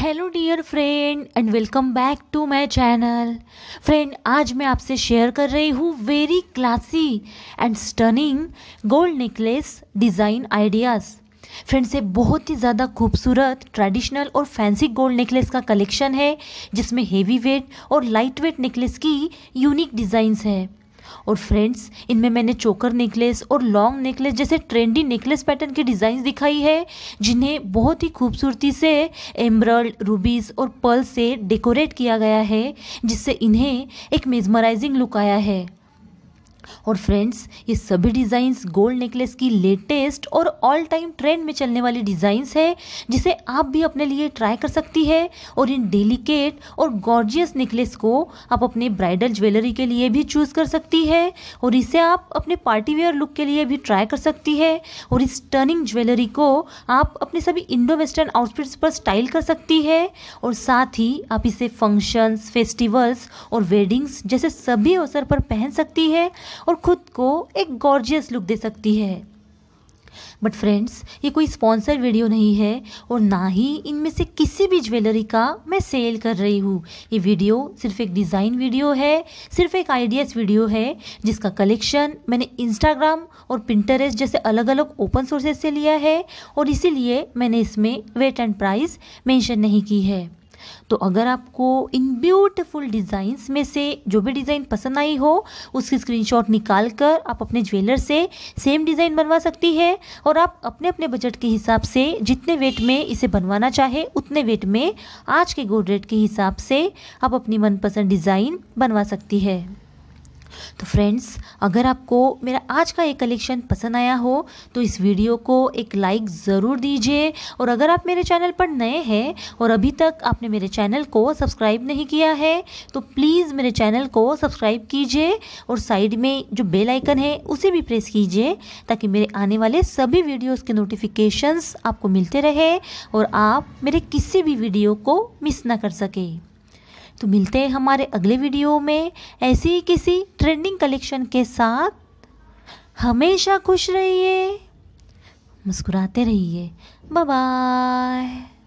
hello dear friend and welcome back to my channel friend आज मैं आपसे share कर रही हूँ very classy and stunning gold necklace design ideas friends ये बहुत ही ज़्यादा खूबसूरत ट्रेडिशनल और फैंसी गोल्ड नेकलेस का कलेक्शन है जिसमें हेवी वेट और लाइट वेट नेकलेस की यूनिक डिज़ाइंस है और फ्रेंड्स इनमें मैंने चोकर नेकलेस और लॉन्ग नेकलेस जैसे ट्रेंडी नेकलेस पैटर्न की डिज़ाइन दिखाई है जिन्हें बहुत ही खूबसूरती से एम्ब्रॉयड रूबीज़ और पर्ल से डेकोरेट किया गया है जिससे इन्हें एक मेजमराइजिंग लुक आया है और फ्रेंड्स ये सभी डिज़ाइंस गोल्ड नेकलेस की लेटेस्ट और ऑल टाइम ट्रेंड में चलने वाली डिज़ाइंस है जिसे आप भी अपने लिए ट्राई कर सकती है और इन डेलिकेट और गॉर्जियस नेकलेस को आप अपने ब्राइडल ज्वेलरी के लिए भी चूज़ कर सकती है और इसे आप अपने पार्टी वेयर लुक के लिए भी ट्राई कर सकती है और इस टर्निंग ज्वेलरी को आप अपने सभी इंडो वेस्टर्न आउटफिट्स पर स्टाइल कर सकती है और साथ ही आप इसे फंक्शंस फेस्टिवल्स और वेडिंग्स जैसे सभी अवसर पर पहन सकती है और खुद को एक गॉर्जियस लुक दे सकती है बट फ्रेंड्स ये कोई स्पॉन्सर वीडियो नहीं है और ना ही इनमें से किसी भी ज्वेलरी का मैं सेल कर रही हूँ ये वीडियो सिर्फ एक डिज़ाइन वीडियो है सिर्फ एक आइडियाज़ वीडियो है जिसका कलेक्शन मैंने इंस्टाग्राम और पिंटरेस्ट जैसे अलग अलग ओपन सोर्सेज से लिया है और इसीलिए मैंने इसमें वेट एंड प्राइस मेंशन नहीं की है तो अगर आपको इन ब्यूटिफुल डिज़ाइंस में से जो भी डिज़ाइन पसंद आई हो उसकी स्क्रीनशॉट निकाल कर आप अपने ज्वेलर से सेम डिज़ाइन बनवा सकती है और आप अपने अपने बजट के हिसाब से जितने वेट में इसे बनवाना चाहे उतने वेट में आज के गोड रेट के हिसाब से आप अपनी मनपसंद डिज़ाइन बनवा सकती है तो फ्रेंड्स अगर आपको मेरा आज का ये कलेक्शन पसंद आया हो तो इस वीडियो को एक लाइक ज़रूर दीजिए और अगर आप मेरे चैनल पर नए हैं और अभी तक आपने मेरे चैनल को सब्सक्राइब नहीं किया है तो प्लीज़ मेरे चैनल को सब्सक्राइब कीजिए और साइड में जो बेल आइकन है उसे भी प्रेस कीजिए ताकि मेरे आने वाले सभी वीडियोज़ के नोटिफिकेशंस आपको मिलते रहे और आप मेरे किसी भी वीडियो को मिस ना कर सकें तो मिलते हैं हमारे अगले वीडियो में ऐसी ही किसी ट्रेंडिंग कलेक्शन के साथ हमेशा खुश रहिए मुस्कुराते रहिए बाय